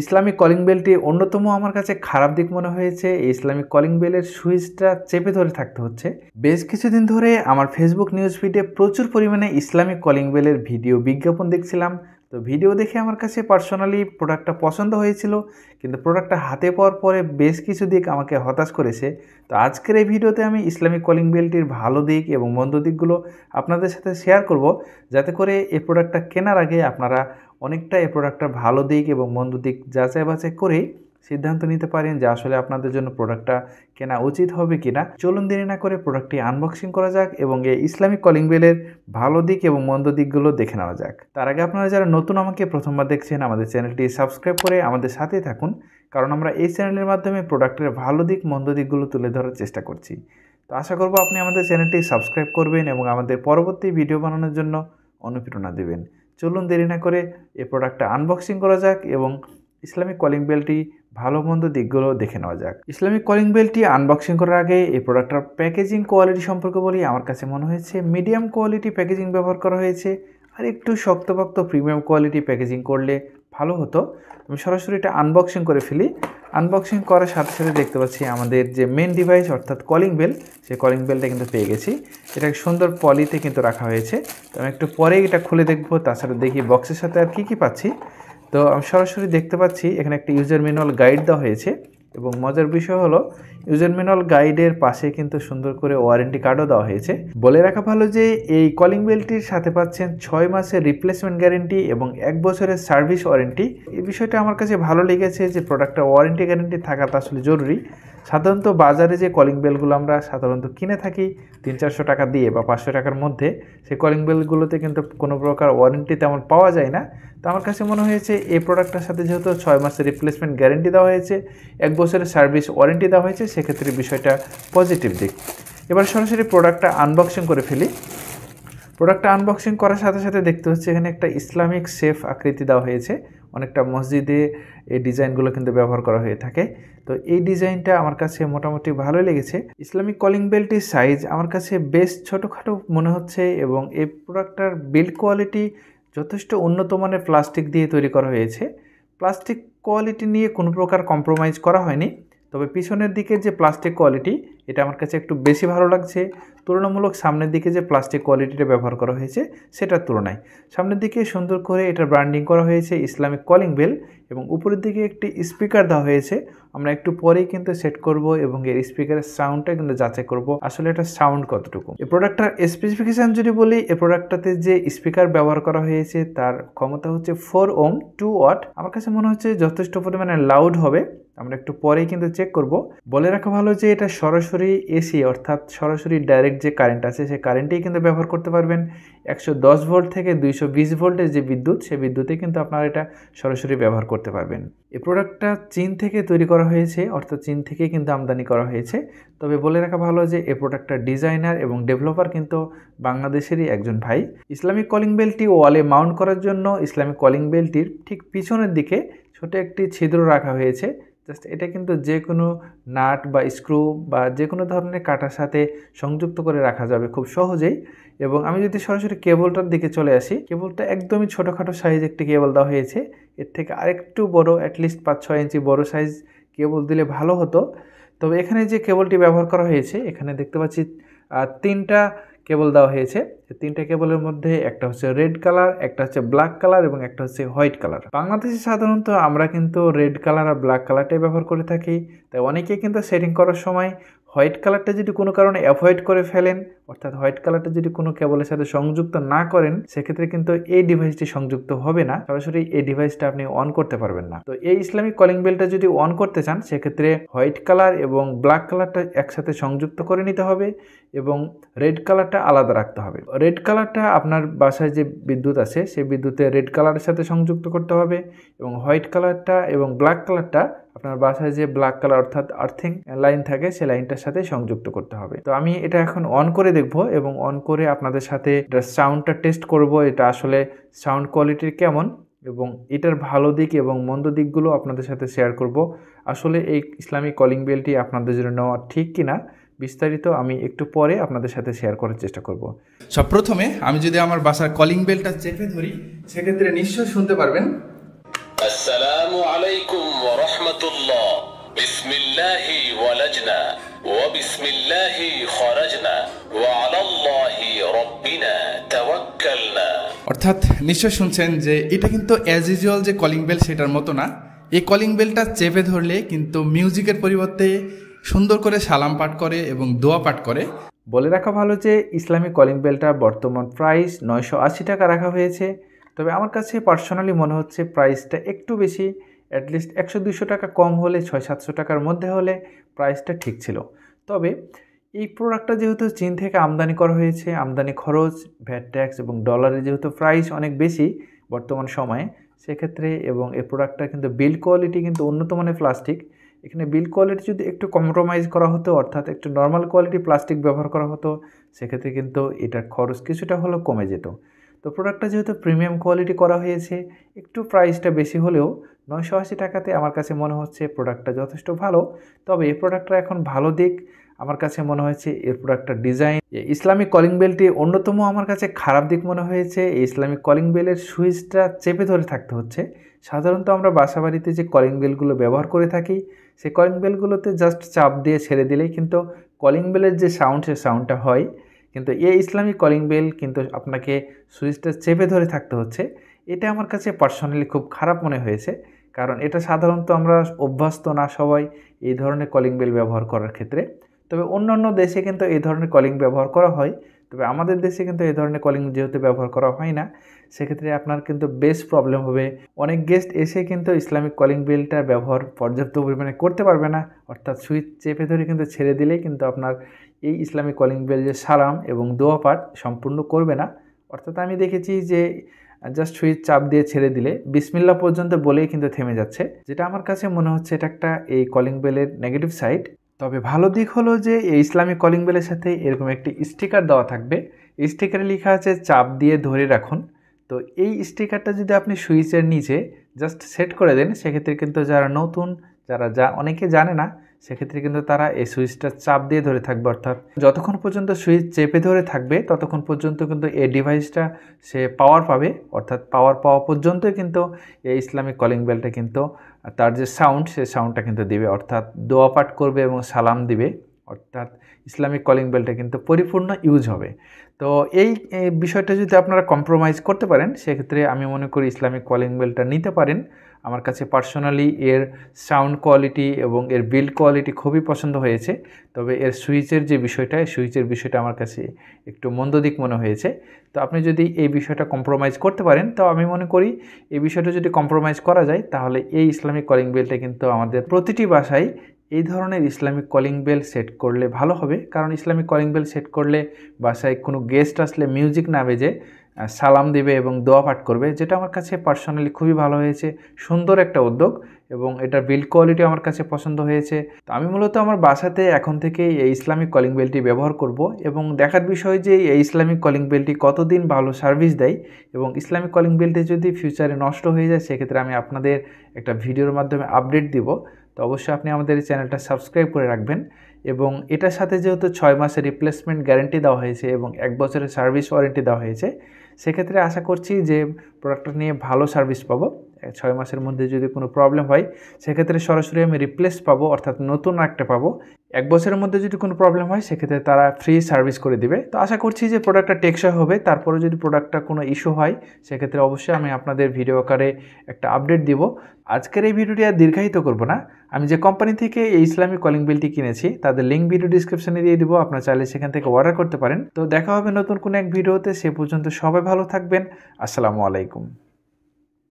Islamic calling বেলটি অন্যতম আমার কাছে খারাপ দিক মনে হয়েছে ইসলামিক কলিং বেলের সুইচটা চেপে ধরে থাকতে হচ্ছে বেশ কিছুদিন ধরে আমার ফেসবুক নিউজ ফিডে প্রচুর পরিমাণে ইসলামিক কলিং বেলের ভিডিও বিজ্ঞাপন দেখছিলাম তো ভিডিও দেখে আমার কাছে পার্সোনালি প্রোডাক্টটা পছন্দ হয়েছিল কিন্তু প্রোডাক্টটা হাতে পাওয়ার পরে বেশ কিছু দিক আমাকে হতাশ করেছে তো আজকের এই ভিডিওতে আমি ইসলামিক কলিং বেলটির ভালো দিক এবং মন্দ দিকগুলো আপনাদের সাথে শেয়ার করব যাতে করে এই প্রোডাক্টটা কেনার আগে আপনারা অনেকটা এই প্রোডাক্টটা ভালো দিক এবং মন্দ দিক যাচাই বাছাই করে সিদ্ধান্ত নিতে পারেন যে আসলে আপনাদের জন্য প্রোডাক্টটা কেনা উচিত হবে কি না চলুন দেরি না করে প্রোডাক্টটি আনবক্সিং করা যাক এবং এই ইসলামিক কলিং বেলের ভালো দিক এবং মন্দ দিকগুলো দেখে নেওয়া যাক তার আগে আপনারা যারা নতুন আমাকে প্রথমবার দেখছেন আমাদের চ্যানেলটি সাবস্ক্রাইব করে আমাদের সাথেই থাকুন কারণ আমরা এই চ্যানেলের মাধ্যমে প্রোডাক্টের ভালো দিক মন্দ দিকগুলো তুলে ধরার চেষ্টা করছি তো আশা করবো আপনি আমাদের চ্যানেলটি সাবস্ক্রাইব করবেন এবং আমাদের পরবর্তী ভিডিও বানানোর জন্য অনুপ্রেরণা দেবেন চলুন দেরি না করে এ প্রোডাক্টটা আনবক্সিং করা যাক এবং ইসলামিক কলিং বেলটি ভালো মন্দ দিকগুলো দেখে নেওয়া যাক ইসলামিক কলিং বেলটি আনবক্সিং করার আগে এই প্রোডাক্টটার প্যাকেজিং কোয়ালিটি সম্পর্কে বলি আমার কাছে মনে হয়েছে মিডিয়াম কোয়ালিটি প্যাকেজিং ব্যবহার করা হয়েছে আর একটু শক্তপক্ত প্রিমিয়াম কোয়ালিটি প্যাকেজিং করলে ভালো হতো আমি সরাসরি এটা আনবক্সিং করে ফেলি আনবক্সিং করার সাথে সাথে দেখতে পাচ্ছি আমাদের যে মেন ডিভাইস অর্থাৎ কলিং বেল সেই কলিং বেলটা কিন্তু পেয়ে গেছি এটাকে সুন্দর পলিতে কিন্তু রাখা হয়েছে তো আমি একটু পরে এটা খুলে দেখব তাছাড়া দেখি বক্সের সাথে আর কী কী পাচ্ছি তো আমি সরাসরি দেখতে পাচ্ছি এখানে একটা ইউজার ম্যানুয়াল গাইড দেওয়া হয়েছে এবং মজার বিষয় হলো ইউজার ম্যানুয়াল গাইডের পাশে কিন্তু সুন্দর করে ওয়ারেন্টি কার্ডও দেওয়া হয়েছে বলে রাখা ভালো যে এই কলিং বেলটির সাথে পাচ্ছেন ছয় মাসের রিপ্লেসমেন্ট গ্যারেন্টি এবং এক বছরের সার্ভিস ওয়ারেন্টি এই বিষয়টা আমার কাছে ভালো লেগেছে যে প্রোডাক্টটা ওয়ারেন্টি গ্যারেন্টি থাকাটা আসলে জরুরি সাধারণত বাজারে যে কলিং বেলগুলো আমরা সাধারণত কিনে থাকি তিন চারশো টাকা দিয়ে বা পাঁচশো টাকার মধ্যে সেই কলিং বেলগুলোতে কিন্তু কোনো প্রকার ওয়ারেন্টি তেমন পাওয়া যায় না তো আমার কাছে মনে হয়েছে এই প্রোডাক্টটার সাথে যেহেতু ছয় মাসের রিপ্লেসমেন্ট গ্যারেন্টি দেওয়া হয়েছে এক বছরের সার্ভিস ওয়ারেন্টি দেওয়া হয়েছে সেক্ষেত্রে বিষয়টা পজিটিভ দিক এবার সরাসরি প্রোডাক্টটা আনবক্সিং করে ফেলি প্রোডাক্টটা আনবক্সিং করার সাথে সাথে দেখতে হচ্ছে এখানে একটা ইসলামিক সেফ আকৃতি দেওয়া হয়েছে অনেকটা মসজিদে এই ডিজাইনগুলো কিন্তু ব্যবহার করা হয়ে থাকে তো এই ডিজাইনটা আমার কাছে মোটামুটি ভালো লেগেছে ইসলামিক কলিং বেল্টের সাইজ আমার কাছে বেশ ছোটোখাটো মনে হচ্ছে এবং এই প্রোডাক্টটার বিল্ড কোয়ালিটি যথেষ্ট উন্নত মানের প্লাস্টিক দিয়ে তৈরি করা হয়েছে প্লাস্টিক কোয়ালিটি নিয়ে কোনো প্রকার কম্প্রোমাইজ করা হয়নি তবে পিছনের দিকে যে প্লাস্টিক কোয়ালিটি এটা আমার কাছে একটু বেশি ভালো লাগছে তুলনামূলক সামনের দিকে যে প্লাস্টিক কোয়ালিটিটা ব্যবহার করা হয়েছে সেটার তুলনায় সামনের দিকে সুন্দর করে এটার ব্র্যান্ডিং করা হয়েছে ইসলামিক কলিং বেল এবং উপরের দিকে একটি স্পিকার দেওয়া হয়েছে আমরা একটু পরেই কিন্তু সেট করব এবং এর স্পিকারের সাউন্ডটা কিন্তু যাচাই করব আসলে এটা সাউন্ড কতটুকু এই প্রোডাক্টটার স্পেসিফিকেশান যদি বলি এই প্রোডাক্টটাতে যে স্পিকার ব্যবহার করা হয়েছে তার ক্ষমতা হচ্ছে ফোর ওম টু ওয়াট আমার কাছে মনে হচ্ছে যথেষ্ট পরিমাণে লাউড হবে আমরা একটু পরেই কিন্তু চেক করব বলে রাখা ভালো যে এটা সরাসরি এসি অর্থাৎ সরাসরি ডাইরেক্ট যে কারেন্ট আছে সেই কারেন্টেই কিন্তু ব্যবহার করতে পারবেন একশো দশ ভোল্ট থেকে দুইশো বিশ ভোল্টের যে বিদ্যুৎ সে বিদ্যুতে কিন্তু আপনারা এটা সরাসরি ব্যবহার করতে পারবেন এই প্রোডাক্টটা চীন থেকে তৈরি করা হয়েছে অর্থাৎ চীন থেকে কিন্তু আমদানি করা হয়েছে তবে বলে রাখা ভালো যে এই প্রোডাক্টটা ডিজাইনার এবং ডেভেলপার কিন্তু বাংলাদেশেরই একজন ভাই ইসলামিক কলিং বেলটি ওয়ালে মাউন্ট করার জন্য ইসলামিক কলিং বেলটির ঠিক পিছনের দিকে ছোট একটি ছিদ্র রাখা হয়েছে জাস্ট এটা কিন্তু যে কোনো নাট বা স্ক্রু বা যে কোনো ধরনের কাটার সাথে সংযুক্ত করে রাখা যাবে খুব সহজেই এবং আমি যদি সরাসরি কেবলটার দিকে চলে আসি কেবলটা একদমই ছোটোখাটো সাইজ একটি কেবল দেওয়া হয়েছে এর থেকে আরেকটু বড় অ্যাটলিস্ট পাঁচ ছয় ইঞ্চি বড় সাইজ কেবল দিলে ভালো হতো তবে এখানে যে কেবলটি ব্যবহার করা হয়েছে এখানে দেখতে পাচ্ছি তিনটা কেবল দেওয়া হয়েছে তিনটা কেবলের মধ্যে একটা হচ্ছে রেড কালার একটা হচ্ছে ব্ল্যাক কালার এবং একটা হচ্ছে হোয়াইট কালার বাংলাদেশে সাধারণত আমরা কিন্তু রেড কালার আর ব্ল্যাক কালারটাই ব্যবহার করে থাকি তাই অনেকে কিন্তু সেটিং করার সময় হোয়াইট কালারটা যদি কোনো কারণে অ্যাভয়েড করে ফেলেন অর্থাৎ হোয়াইট কালারটা যদি কোনো কেবলের সাথে সংযুক্ত না করেন সেক্ষেত্রে কিন্তু এই ডিভাইসটি সংযুক্ত হবে না সরাসরি এই ডিভাইসটা আপনি অন করতে পারবেন না তো এই ইসলামিক কলিং বেলটা যদি অন করতে চান সেক্ষেত্রে হোয়াইট কালার এবং ব্ল্যাক কালারটা একসাথে সংযুক্ত করে নিতে হবে এবং রেড কালারটা আলাদা রাখতে হবে রেড কালারটা আপনার বাসায় যে বিদ্যুৎ আছে সেই বিদ্যুতে রেড কালারের সাথে সংযুক্ত করতে হবে এবং হোয়াইট কালারটা এবং ব্ল্যাক কালারটা আপনার বাসায় যে ব্ল্যাক কালার অর্থাৎ আর্থিং লাইন থাকে সেই লাইনটার সাথে সংযুক্ত করতে হবে তো আমি এটা এখন অন করে দেখব এবং অন করে আপনাদের সাথে সাউন্ডটা টেস্ট করব এটা আসলে সাউন্ড কোয়ালিটির কেমন এবং এটার ভালো দিক এবং মন্দ দিকগুলো আপনাদের সাথে শেয়ার করব আসলে এই ইসলামিক কলিং বেলটি আপনাদের জন্য নেওয়া ঠিক কিনা বিস্তারিত আমি একটু পরে আপনাদের সাথে শেয়ার করার চেষ্টা করব সব প্রথমে আমি যদি আমার বাসার কলিং বেলটা চেপে ধরি সেক্ষেত্রে নিশ্চয় শুনতে পারবেন আসসালামু আলাইকুম ওয়া রাহমাতুল্লাহ বিসমিল্লাহি ওয়ালাজনা ওয়া বিসমিল্লাহি খরাজনা ওয়া আলাল্লাহি রব্বিনা তাওয়াক্কালনা অর্থাৎ নিশ্চয় শুনছেন যে এটা কিন্তু অ্যাজ ইউজুয়াল যে কলিং বেল সেটার মতো না এই কলিং বেলটা চেপে ধরলে কিন্তু মিউজিকের পরিবর্তে সুন্দর করে সালাম পাঠ করে এবং দোয়া পাঠ করে বলে রাখা ভালো যে ইসলামিক কলিং বেলটার বর্তমান প্রাইস নয়শো আশি টাকা রাখা হয়েছে তবে আমার কাছে পার্সোনালি মনে হচ্ছে প্রাইসটা একটু বেশি অ্যাটলিস্ট একশো দুশো টাকা কম হলে ছয় সাতশো টাকার মধ্যে হলে প্রাইসটা ঠিক ছিল তবে এই প্রোডাক্টটা যেহেতু চীন থেকে আমদানি করা হয়েছে আমদানি খরচ ভ্যাট ট্যাক্স এবং ডলারের যেহেতু প্রাইস অনেক বেশি বর্তমান সময়ে সেক্ষেত্রে এবং এই প্রোডাক্টটা কিন্তু বিল্ড কোয়ালিটি কিন্তু উন্নত মানের প্লাস্টিক এখানে বিল কোয়ালিটি যদি একটু কম্প্রোমাইজ করা হতো অর্থাৎ একটু নর্মাল কোয়ালিটি প্লাস্টিক ব্যবহার করা হতো সেক্ষেত্রে কিন্তু এটার খরচ কিছুটা হলেও কমে যেত তো প্রোডাক্টটা যেহেতু প্রিমিয়াম কোয়ালিটি করা হয়েছে একটু প্রাইসটা বেশি হলেও নয়শো আশি টাকাতে আমার কাছে মনে হচ্ছে প্রোডাক্টটা যথেষ্ট ভালো তবে এই প্রোডাক্টটা এখন ভালো দিক আমার কাছে মনে হয়েছে এর একটা ডিজাইন ইসলামিক কলিং বেলটি অন্যতম আমার কাছে খারাপ দিক মনে হয়েছে ইসলামিক কলিং বেলের সুইচটা চেপে ধরে থাকতে হচ্ছে সাধারণত আমরা বাসা বাড়িতে যে কলিং বেলগুলো ব্যবহার করে থাকি সেই কলিং বেলগুলোতে জাস্ট চাপ দিয়ে ছেড়ে দিলেই কিন্তু কলিং বেলের যে সাউন্ড সে সাউন্ডটা হয় কিন্তু এ ইসলামিক কলিং বেল কিন্তু আপনাকে সুইচটা চেপে ধরে থাকতে হচ্ছে এটা আমার কাছে পার্সোনালি খুব খারাপ মনে হয়েছে কারণ এটা সাধারণত আমরা অভ্যস্ত না সবাই এই ধরনের কলিং বেল ব্যবহার করার ক্ষেত্রে তবে অন্যান্য দেশে কিন্তু এই ধরনের কলিং ব্যবহার করা হয় তবে আমাদের দেশে কিন্তু এই ধরনের কলিং যেহেতু ব্যবহার করা হয় না সেক্ষেত্রে আপনার কিন্তু বেশ প্রবলেম হবে অনেক গেস্ট এসে কিন্তু ইসলামিক কলিং বেলটার ব্যবহার পর্যাপ্ত পরিমাণে করতে পারবে না অর্থাৎ সুইচ চেপে ধরে কিন্তু ছেড়ে দিলেই কিন্তু আপনার এই ইসলামিক কলিং বেল যে সালাম এবং দোয়া পাঠ সম্পূর্ণ করবে না অর্থাৎ আমি দেখেছি যে জাস্ট সুইচ চাপ দিয়ে ছেড়ে দিলে বিসমিল্লা পর্যন্ত বলেই কিন্তু থেমে যাচ্ছে যেটা আমার কাছে মনে হচ্ছে এটা একটা এই কলিং বেলের নেগেটিভ সাইড তবে ভালো দিক হলো যে এই ইসলামিক কলিং বেলের সাথে এরকম একটি স্টিকার দেওয়া থাকবে স্টিকারে লেখা আছে চাপ দিয়ে ধরে রাখুন তো এই স্টিকারটা যদি আপনি সুইচের নিচে জাস্ট সেট করে দেন সেক্ষেত্রে কিন্তু যারা নতুন যারা যা অনেকে জানে না সেক্ষেত্রে কিন্তু তারা এই সুইচটা চাপ দিয়ে ধরে থাকবে অর্থাৎ যতক্ষণ পর্যন্ত সুইচ চেপে ধরে থাকবে ততক্ষণ পর্যন্ত কিন্তু এই ডিভাইসটা সে পাওয়ার পাবে অর্থাৎ পাওয়ার পাওয়া পর্যন্তই কিন্তু এই ইসলামিক কলিং বেলটা কিন্তু তার যে সাউন্ড সে সাউন্ডটা কিন্তু দিবে অর্থাৎ দোয়া পাঠ করবে এবং সালাম দিবে অর্থাৎ ইসলামিক কলিং বেলটা কিন্তু পরিপূর্ণ ইউজ হবে তো এই বিষয়টা যদি আপনারা কম্প্রোমাইজ করতে পারেন সেক্ষেত্রে আমি মনে করি ইসলামিক কলিং বেলটা নিতে পারেন আমার কাছে পার্সোনালি এর সাউন্ড কোয়ালিটি এবং এর বিল্ড কোয়ালিটি খুবই পছন্দ হয়েছে তবে এর সুইচের যে বিষয়টা সুইচের বিষয়টা আমার কাছে একটু মন্দ দিক মনে হয়েছে তো আপনি যদি এই বিষয়টা কম্প্রোমাইজ করতে পারেন তো আমি মনে করি এই বিষয়টা যদি কম্প্রোমাইজ করা যায় তাহলে এই ইসলামিক কলিং বেলটা কিন্তু আমাদের প্রতিটি বাসায় এই ধরনের ইসলামিক কলিং বেল সেট করলে ভালো হবে কারণ ইসলামিক কলিং বেল সেট করলে বাসায় কোনো গেস্ট আসলে মিউজিক না বেজে সালাম দেবে এবং দোয়া পাঠ করবে যেটা আমার কাছে পার্সোনালি খুবই ভালো হয়েছে সুন্দর একটা উদ্যোগ এবং এটার বিল্ড কোয়ালিটি আমার কাছে পছন্দ হয়েছে তো আমি মূলত আমার বাসাতে এখন থেকে এই ইসলামিক কলিং বেলটি ব্যবহার করব এবং দেখার বিষয় যে এই ইসলামিক কলিং বেলটি কতদিন ভালো সার্ভিস দেয় এবং ইসলামিক কলিং বেলটি যদি ফিউচারে নষ্ট হয়ে যায় সেক্ষেত্রে আমি আপনাদের একটা ভিডিওর মাধ্যমে আপডেট দিব তো অবশ্যই আপনি আমাদের এই চ্যানেলটা সাবস্ক্রাইব করে রাখবেন এবং এটার সাথে যেহেতু ছয় মাসের রিপ্লেসমেন্ট গ্যারেন্টি দেওয়া হয়েছে এবং এক বছরের সার্ভিস ওয়ারেন্টি দেওয়া হয়েছে সেক্ষেত্রে আশা করছি যে প্রোডাক্টটা নিয়ে ভালো সার্ভিস পাবো ছয় মাসের মধ্যে যদি কোনো প্রবলেম হয় সেক্ষেত্রে সরাসরি আমি রিপ্লেস পাবো অর্থাৎ নতুন একটা পাবো এক বছরের মধ্যে যদি কোনো প্রবলেম হয় সেক্ষেত্রে তারা ফ্রি সার্ভিস করে দিবে তো আশা করছি যে প্রোডাক্টটা টেকসই হবে তারপরে যদি প্রোডাক্টটা কোনো ইস্যু হয় সেক্ষেত্রে অবশ্যই আমি আপনাদের ভিডিও আকারে একটা আপডেট দিব আজকের এই ভিডিওটি আর দীর্ঘায়িত করব না আমি যে কোম্পানি থেকে এই ইসলামী কলিং বিলটি কিনেছি তাদের লিঙ্ক ভিডিও ডিসক্রিপশানে দিয়ে দিব আপনার চাইলে সেখান থেকে অর্ডার করতে পারেন তো দেখা হবে নতুন কোনো এক ভিডিওতে সে পর্যন্ত সবাই ভালো থাকবেন আসসালামু আলাইকুম